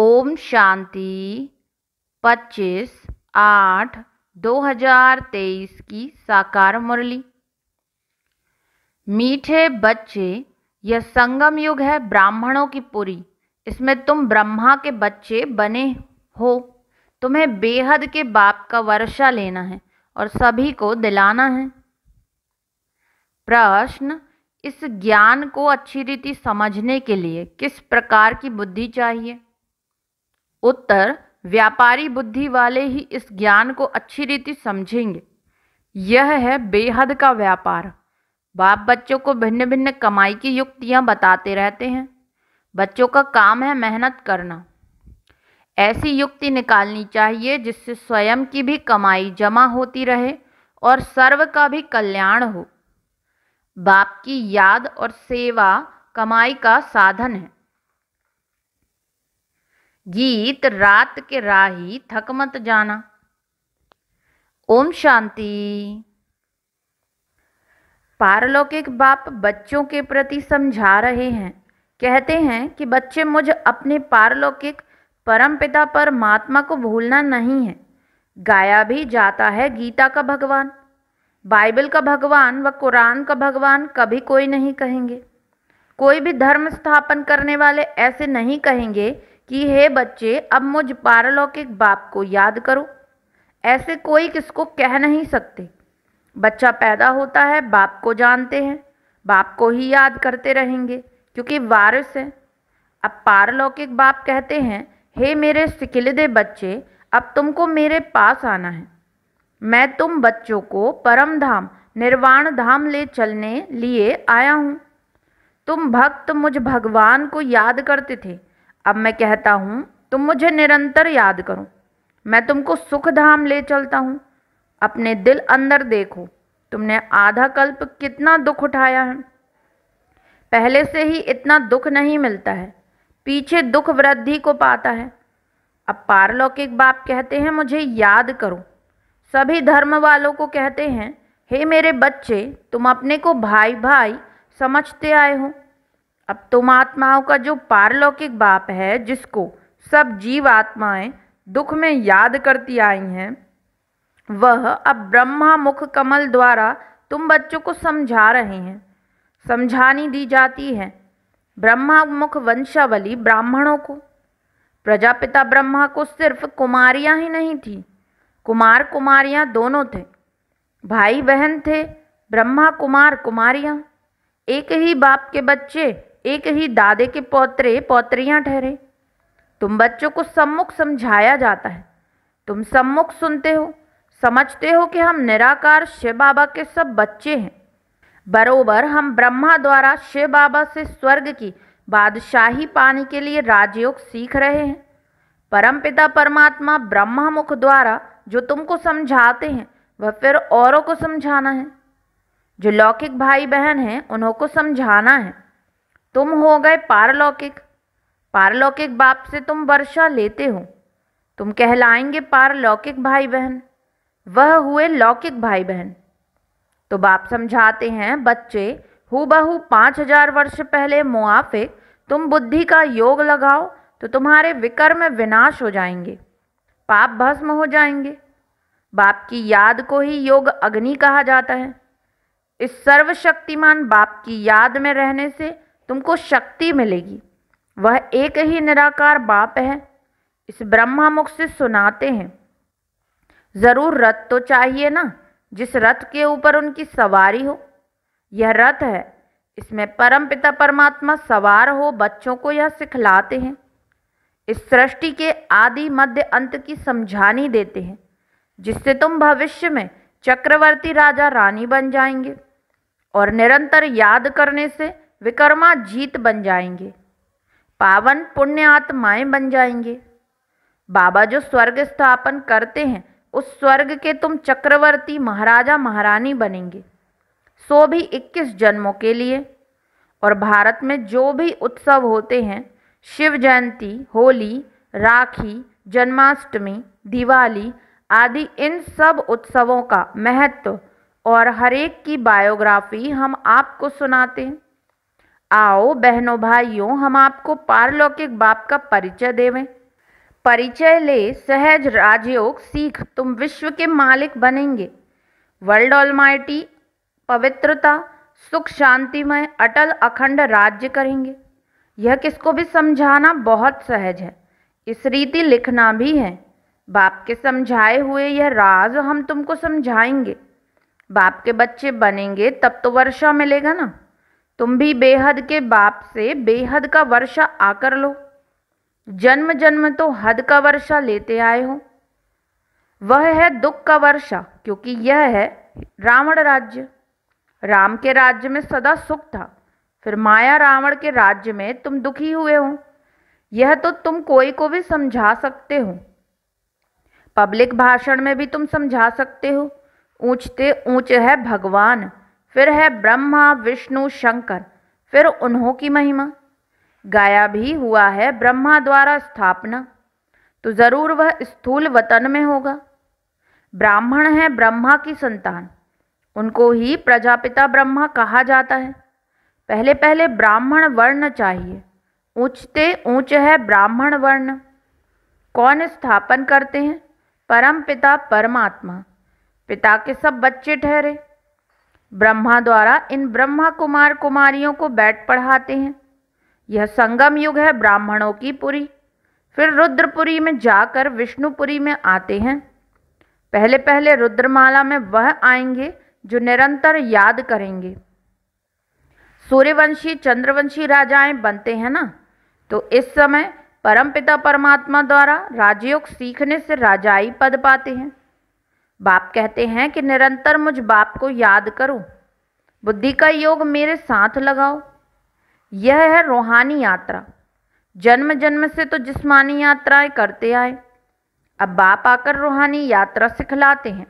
ओम शांति 25 आठ 2023 की साकार मुरली मीठे बच्चे यह संगम युग है ब्राह्मणों की पुरी इसमें तुम ब्रह्मा के बच्चे बने हो तुम्हें बेहद के बाप का वर्षा लेना है और सभी को दिलाना है प्रश्न इस ज्ञान को अच्छी रीति समझने के लिए किस प्रकार की बुद्धि चाहिए उत्तर व्यापारी बुद्धि वाले ही इस ज्ञान को अच्छी रीति समझेंगे यह है बेहद का व्यापार बाप बच्चों को भिन्न भिन्न कमाई की युक्तियाँ बताते रहते हैं बच्चों का काम है मेहनत करना ऐसी युक्ति निकालनी चाहिए जिससे स्वयं की भी कमाई जमा होती रहे और सर्व का भी कल्याण हो बाप की याद और सेवा कमाई का साधन है गीत रात के राही थक मत जाना ओम शांति पारलौकिक बाप बच्चों के प्रति समझा रहे हैं कहते हैं कि बच्चे मुझ अपने पारलौकिक परम पिता परमात्मा को भूलना नहीं है गाया भी जाता है गीता का भगवान बाइबल का भगवान व कुरान का भगवान कभी कोई नहीं कहेंगे कोई भी धर्म स्थापन करने वाले ऐसे नहीं कहेंगे कि हे बच्चे अब मुझ पारलौकिक बाप को याद करो ऐसे कोई किसको कह नहीं सकते बच्चा पैदा होता है बाप को जानते हैं बाप को ही याद करते रहेंगे क्योंकि वारिस हैं अब पारलौकिक बाप कहते हैं हे मेरे सिकिलदे बच्चे अब तुमको मेरे पास आना है मैं तुम बच्चों को परम धाम निर्वाण धाम ले चलने लिए आया हूँ तुम भक्त मुझ भगवान को याद करते थे अब मैं कहता हूँ तुम मुझे निरंतर याद करो मैं तुमको सुख धाम ले चलता हूँ अपने दिल अंदर देखो तुमने आधा कल्प कितना दुख उठाया है पहले से ही इतना दुख नहीं मिलता है पीछे दुख वृद्धि को पाता है अब पारलौकिक बाप कहते हैं मुझे याद करो सभी धर्म वालों को कहते हैं हे मेरे बच्चे तुम अपने को भाई भाई समझते आए हो अब तुम आत्माओं का जो पारलौकिक बाप है जिसको सब जीव आत्माएं दुख में याद करती आई हैं वह अब ब्रह्मा मुख कमल द्वारा तुम बच्चों को समझा रहे हैं समझानी दी जाती है ब्रह्मा मुख वंशावली ब्राह्मणों को प्रजापिता ब्रह्मा को सिर्फ कुमारियां ही नहीं थी कुमार कुमारियां दोनों थे भाई बहन थे ब्रह्मा कुमार कुमारियां एक ही बाप के बच्चे एक ही दादे के पौत्रे पौत्रियाँ ठहरे तुम बच्चों को सम्मुख समझाया जाता है तुम सम्मुख सुनते हो समझते हो कि हम निराकार शिव बाबा के सब बच्चे हैं बरोबर हम ब्रह्मा द्वारा शिव बाबा से स्वर्ग की बादशाही पाने के लिए राजयोग सीख रहे हैं परमपिता परमात्मा ब्रह्मा मुख द्वारा जो तुमको समझाते हैं वह फिर औरों को समझाना है जो लौकिक भाई बहन हैं उन्हों को समझाना है तुम हो गए पारलौकिक पारलौकिक बाप से तुम वर्षा लेते हो तुम कहलाएंगे पारलौकिक भाई बहन वह हुए लौकिक भाई बहन तो बाप समझाते हैं बच्चे हु बहु पाँच हजार वर्ष पहले मुआफिक तुम बुद्धि का योग लगाओ तो तुम्हारे विकर में विनाश हो जाएंगे पाप भस्म हो जाएंगे बाप की याद को ही योग अग्नि कहा जाता है इस सर्वशक्तिमान बाप की याद में रहने से तुमको शक्ति मिलेगी वह एक ही निराकार बाप है इस ब्रह्मा मुख से सुनाते हैं ज़रूर रथ तो चाहिए ना जिस रथ के ऊपर उनकी सवारी हो यह रथ है इसमें परम पिता परमात्मा सवार हो बच्चों को यह सिखलाते हैं इस सृष्टि के आदि मध्य अंत की समझानी देते हैं जिससे तुम भविष्य में चक्रवर्ती राजा रानी बन जाएंगे और निरंतर याद करने से विकर्मा जीत बन जाएंगे पावन पुण्य आत्माएं बन जाएंगे बाबा जो स्वर्ग स्थापन करते हैं उस स्वर्ग के तुम चक्रवर्ती महाराजा महारानी बनेंगे सो भी 21 जन्मों के लिए और भारत में जो भी उत्सव होते हैं शिव जयंती होली राखी जन्माष्टमी दिवाली आदि इन सब उत्सवों का महत्व और हरेक की बायोग्राफी हम आपको सुनाते हैं आओ बहनों भाइयों हम आपको पारलौकिक बाप का परिचय देवें परिचय ले सहज राजयोग सीख तुम विश्व के मालिक बनेंगे वर्ल्ड माइटी पवित्रता सुख शांतिमय अटल अखंड राज्य करेंगे यह किसको भी समझाना बहुत सहज है इस रीति लिखना भी है बाप के समझाए हुए यह राज हम तुमको समझाएंगे बाप के बच्चे बनेंगे तब तो वर्षा मिलेगा ना तुम भी बेहद के बाप से बेहद का वर्षा आकर लो जन्म जन्म तो हद का वर्षा लेते आए हो वह है दुख का वर्षा क्योंकि यह है रावण राज्य राम के राज्य में सदा सुख था फिर माया रावण के राज्य में तुम दुखी हुए हो यह तो तुम कोई को भी समझा सकते हो पब्लिक भाषण में भी तुम समझा सकते हो ऊंचते ऊंच है भगवान फिर है ब्रह्मा विष्णु शंकर फिर उन्हों की महिमा गाया भी हुआ है ब्रह्मा द्वारा स्थापना तो ज़रूर वह स्थूल वतन में होगा ब्राह्मण है ब्रह्मा की संतान उनको ही प्रजापिता ब्रह्मा कहा जाता है पहले पहले ब्राह्मण वर्ण चाहिए ऊंचते ऊंच है ब्राह्मण वर्ण कौन स्थापन करते हैं परम पिता परमात्मा पिता के सब बच्चे ठहरे ब्रह्मा द्वारा इन ब्रह्मा कुमार कुमारियों को बैठ पढ़ाते हैं यह संगम युग है ब्राह्मणों की पुरी फिर रुद्रपुरी में जाकर विष्णुपुरी में आते हैं पहले पहले रुद्रमाला में वह आएंगे जो निरंतर याद करेंगे सूर्यवंशी चंद्रवंशी राजाएं बनते हैं ना तो इस समय परमपिता परमात्मा द्वारा राजयोग सीखने से राजाई पद पाते हैं बाप कहते हैं कि निरंतर मुझ बाप को याद करो बुद्धि का योग मेरे साथ लगाओ यह है रूहानी यात्रा जन्म जन्म से तो जिस्मानी यात्राएं करते आए अब बाप आकर रूहानी यात्रा सिखलाते हैं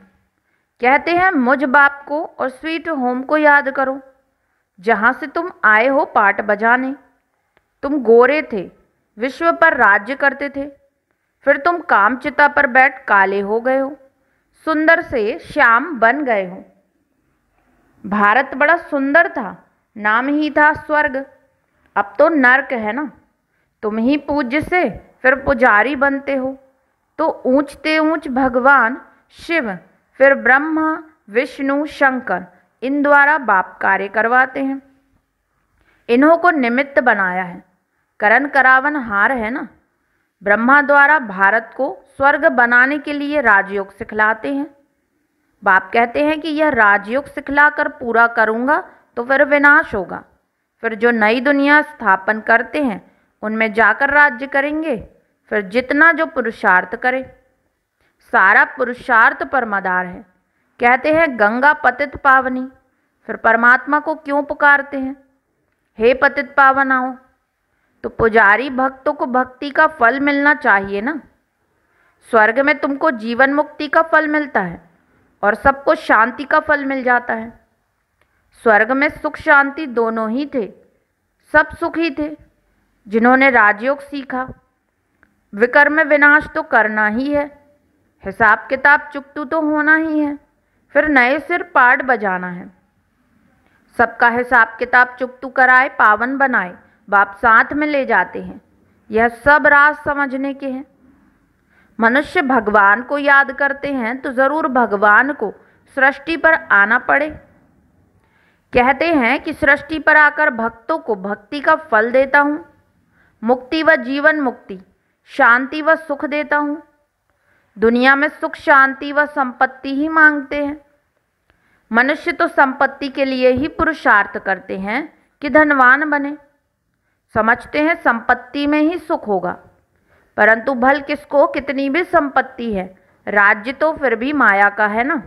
कहते हैं मुझ बाप को और स्वीट होम को याद करो जहाँ से तुम आए हो पाट बजाने तुम गोरे थे विश्व पर राज्य करते थे फिर तुम कामचिता पर बैठ काले हो गए हो सुंदर से श्याम बन गए हो भारत बड़ा सुंदर था नाम ही था स्वर्ग अब तो नर्क है ना तुम ही पूज्य से फिर पुजारी बनते हो तो ऊंचते ऊंच भगवान शिव फिर ब्रह्मा विष्णु शंकर इन द्वारा बाप कार्य करवाते हैं इन्हों को निमित्त बनाया है करण करावन हार है ना ब्रह्मा द्वारा भारत को स्वर्ग बनाने के लिए राजयोग सिखलाते हैं बाप कहते हैं कि यह राजयोग सिखलाकर पूरा करूँगा तो फिर विनाश होगा फिर जो नई दुनिया स्थापन करते हैं उनमें जाकर राज्य करेंगे फिर जितना जो पुरुषार्थ करे सारा पुरुषार्थ परमादार है कहते हैं गंगा पतित पावनी फिर परमात्मा को क्यों पुकारते हैं हे पतित पावनाओं तो पुजारी भक्तों को भक्ति का फल मिलना चाहिए ना स्वर्ग में तुमको जीवन मुक्ति का फल मिलता है और सबको शांति का फल मिल जाता है स्वर्ग में सुख शांति दोनों ही थे सब सुखी थे जिन्होंने राजयोग सीखा विकर्म विनाश तो करना ही है हिसाब किताब चुकतू तो होना ही है फिर नए सिर पाठ बजाना है सबका हिसाब किताब चुकतू कराए पावन बनाए बाप साथ में ले जाते हैं यह सब राज समझने के हैं मनुष्य भगवान को याद करते हैं तो ज़रूर भगवान को सृष्टि पर आना पड़े कहते हैं कि सृष्टि पर आकर भक्तों को भक्ति का फल देता हूँ मुक्ति व जीवन मुक्ति शांति व सुख देता हूँ दुनिया में सुख शांति व संपत्ति ही मांगते हैं मनुष्य तो संपत्ति के लिए ही पुरुषार्थ करते हैं कि धनवान बने समझते हैं संपत्ति में ही सुख होगा परंतु भल किसको कितनी भी संपत्ति है राज्य तो फिर भी माया का है ना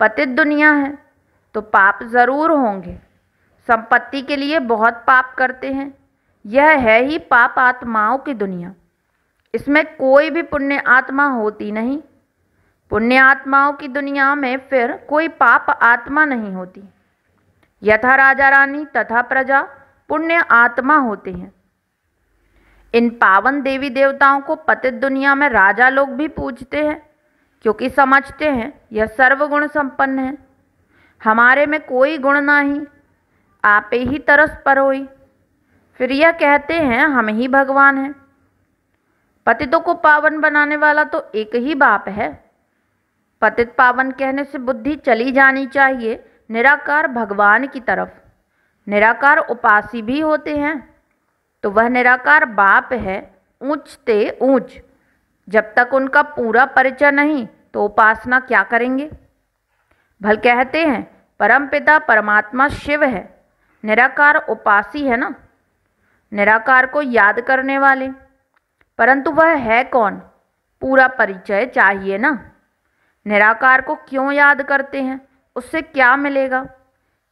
पतित दुनिया है तो पाप जरूर होंगे संपत्ति के लिए बहुत पाप करते हैं यह है ही पाप आत्माओं की दुनिया इसमें कोई भी पुण्य आत्मा होती नहीं पुण्य आत्माओं की दुनिया में फिर कोई पाप आत्मा नहीं होती यथा राजा रानी तथा प्रजा पुण्य आत्मा होते हैं इन पावन देवी देवताओं को पतित दुनिया में राजा लोग भी पूजते हैं क्योंकि समझते हैं यह सर्वगुण संपन्न है हमारे में कोई गुण ना ही आप ही तरस पर हो फिर यह कहते हैं हम ही भगवान हैं पतितों को पावन बनाने वाला तो एक ही बाप है पतित पावन कहने से बुद्धि चली जानी चाहिए निराकार भगवान की तरफ निराकार उपासी भी होते हैं तो वह निराकार बाप है ऊंच ते ऊंच जब तक उनका पूरा परिचय नहीं तो उपासना क्या करेंगे भल कहते हैं परमपिता परमात्मा शिव है निराकार उपासी है ना निराकार को याद करने वाले परंतु वह है कौन पूरा परिचय चाहिए ना निराकार को क्यों याद करते हैं उससे क्या मिलेगा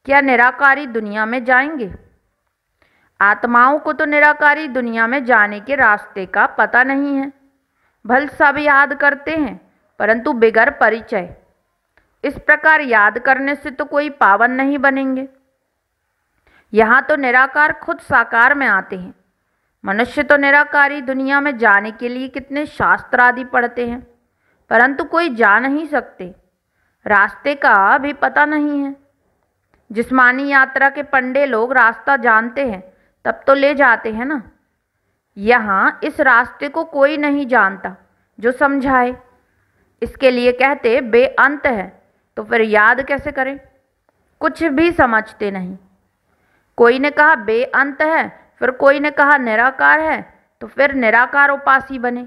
क्या निराकारी दुनिया में जाएंगे आत्माओं को तो निराकारी दुनिया में जाने के रास्ते का पता नहीं है भल सब याद करते हैं परंतु बिगर परिचय इस प्रकार याद करने से तो कोई पावन नहीं बनेंगे यहाँ तो निराकार खुद साकार में आते हैं मनुष्य तो निराकारी दुनिया में जाने के लिए कितने शास्त्र आदि पढ़ते हैं परंतु कोई जा नहीं सकते रास्ते का भी पता नहीं है जिस्मानी यात्रा के पंडे लोग रास्ता जानते हैं तब तो ले जाते हैं ना यहाँ इस रास्ते को कोई नहीं जानता जो समझाए इसके लिए कहते बेअंत है तो फिर याद कैसे करें कुछ भी समझते नहीं कोई ने कहा बेअंत है फिर कोई ने कहा निराकार है तो फिर निराकार उपासी बने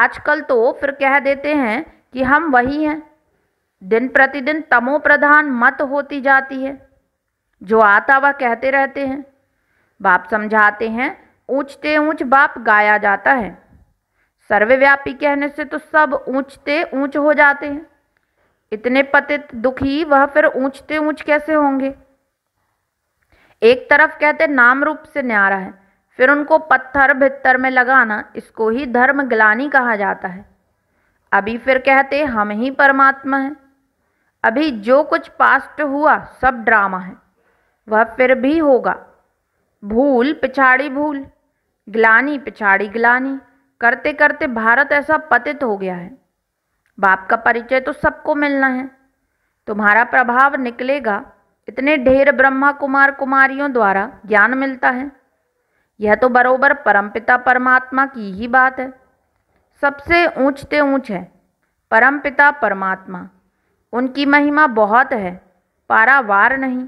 आजकल तो फिर कह देते हैं कि हम वही हैं दिन प्रतिदिन तमो प्रधान मत होती जाती है जो आता वह कहते रहते हैं बाप समझाते हैं ऊंचते ऊंच बाप गाया जाता है सर्वव्यापी कहने से तो सब ऊंचते ऊंच हो जाते हैं इतने पतित दुखी वह फिर ऊंचते ऊंच कैसे होंगे एक तरफ कहते नाम रूप से न्यारा है फिर उनको पत्थर भित्तर में लगाना इसको ही धर्म ग्लानी कहा जाता है अभी फिर कहते हम ही परमात्मा हैं अभी जो कुछ पास्ट हुआ सब ड्रामा है वह फिर भी होगा भूल पिछाड़ी भूल ग्लानी पिछाड़ी ग्लानी करते करते भारत ऐसा पतित हो गया है बाप का परिचय तो सबको मिलना है तुम्हारा प्रभाव निकलेगा इतने ढेर ब्रह्मा कुमार कुमारियों द्वारा ज्ञान मिलता है यह तो बरोबर परमपिता परमात्मा की ही बात है सबसे ऊंचते ऊंच है परमपिता परमात्मा उनकी महिमा बहुत है पारावार नहीं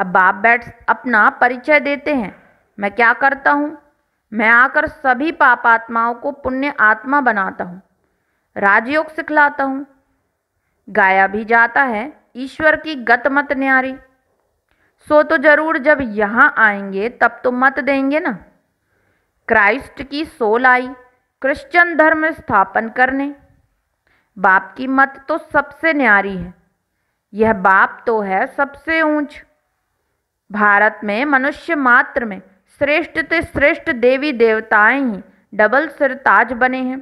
अब बाप बैठ अपना परिचय देते हैं मैं क्या करता हूँ मैं आकर सभी पाप आत्माओं को पुण्य आत्मा बनाता हूँ राजयोग सिखलाता हूँ गाया भी जाता है ईश्वर की गत मत न्यारी सो तो जरूर जब यहाँ आएंगे तब तो मत देंगे ना क्राइस्ट की सोल आई क्रिश्चियन धर्म स्थापन करने बाप की मत तो सबसे न्यारी है यह बाप तो है सबसे ऊंच भारत में मनुष्य मात्र में श्रेष्ठ से श्रेष्ठ देवी देवताएं ही डबल सिर ताज बने हैं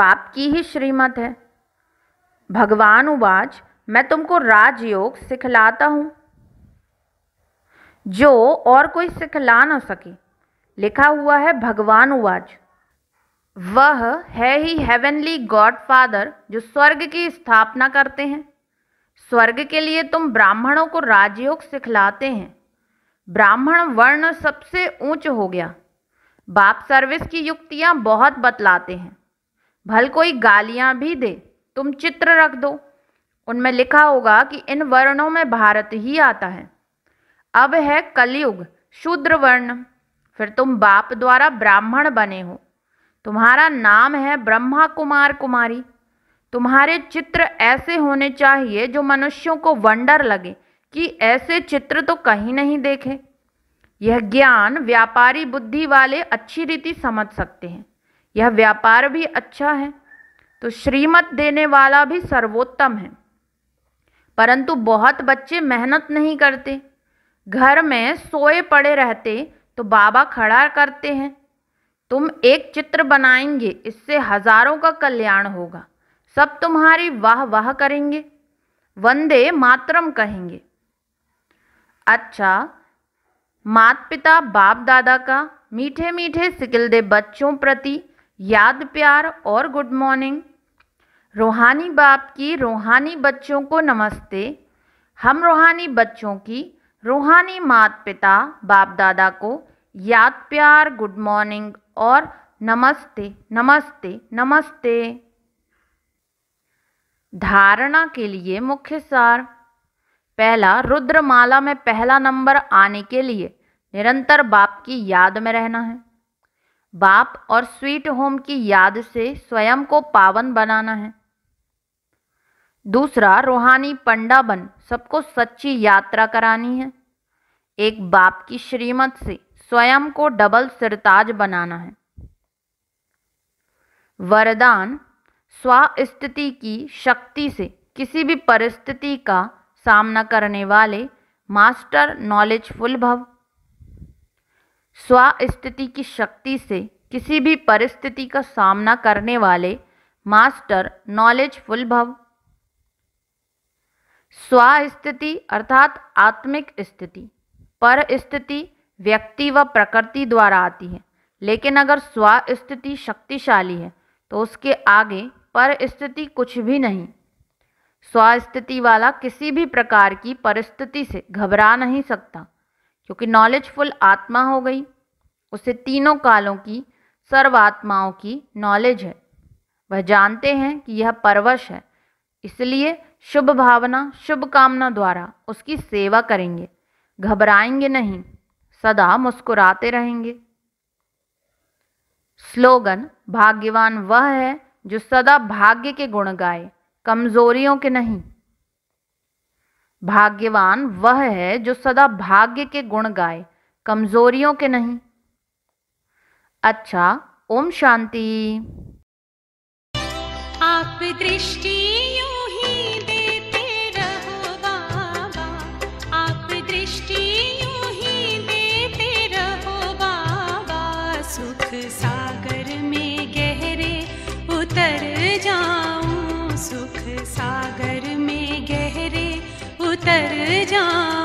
बाप की ही श्रीमत है भगवान उबाज मैं तुमको राजयोग सिखलाता हूँ जो और कोई सिखला ना सके लिखा हुआ है भगवान उवाज वह है ही हेवनली गॉड फादर जो स्वर्ग की स्थापना करते हैं स्वर्ग के लिए तुम ब्राह्मणों को राजयोग सिखलाते हैं ब्राह्मण वर्ण सबसे ऊंच हो गया बाप सर्विस की युक्तियां बहुत बतलाते हैं भल कोई गालियां भी दे तुम चित्र रख दो उनमें लिखा होगा कि इन वर्णों में भारत ही आता है अब है कलयुग शूद्र वर्ण फिर तुम बाप द्वारा ब्राह्मण बने हो तुम्हारा नाम है ब्रह्मा कुमार कुमारी तुम्हारे चित्र ऐसे होने चाहिए जो मनुष्यों को वंडर लगे कि ऐसे चित्र तो कहीं नहीं देखे यह ज्ञान व्यापारी बुद्धि वाले अच्छी रीति समझ सकते हैं यह व्यापार भी अच्छा है तो श्रीमत देने वाला भी सर्वोत्तम है परंतु बहुत बच्चे मेहनत नहीं करते घर में सोए पड़े रहते तो बाबा खड़ा करते हैं तुम एक चित्र बनाएंगे इससे हजारों का कल्याण होगा सब तुम्हारी वाह वाह करेंगे वंदे मातरम कहेंगे अच्छा मात पिता बाप दादा का मीठे मीठे सिकिलदे बच्चों प्रति याद प्यार और गुड मॉर्निंग रूहानी बाप की रूहानी बच्चों को नमस्ते हम रूहानी बच्चों की रूहानी मात पिता बाप दादा को याद प्यार गुड मॉर्निंग और नमस्ते नमस्ते नमस्ते धारणा के लिए मुख्य सार पहला रुद्रमाला में पहला नंबर आने के लिए निरंतर बाप की याद में रहना है बाप और स्वीट होम की याद से स्वयं को पावन बनाना है दूसरा रूहानी पंडा बन सबको सच्ची यात्रा करानी है एक बाप की श्रीमत से स्वयं को डबल सिरताज बनाना है वरदान स्वस्थिति की शक्ति से किसी भी परिस्थिति का सामना करने वाले मास्टर फुल भव स्वस्थिति की शक्ति से किसी भी परिस्थिति का सामना करने वाले मास्टर नॉलेज फुल भव स्वस्थिति अर्थात आत्मिक स्थिति पर स्थिति व्यक्ति व प्रकृति द्वारा आती है लेकिन अगर स्व स्थिति शक्तिशाली है तो उसके आगे पर स्थिति कुछ भी नहीं स्वस्थिति वाला किसी भी प्रकार की परिस्थिति से घबरा नहीं सकता क्योंकि नॉलेजफुल आत्मा हो गई उसे तीनों कालों की सर्व आत्माओं की नॉलेज है वह जानते हैं कि यह परवश है इसलिए शुभ भावना शुभ कामना द्वारा उसकी सेवा करेंगे घबराएंगे नहीं सदा मुस्कुराते रहेंगे स्लोगन भाग्यवान वह है जो सदा भाग्य के गुण गाए कमजोरियों के नहीं भाग्यवान वह है जो सदा भाग्य के गुण गाए कमजोरियों के नहीं अच्छा ओम शांति आप दृष्टि कर जा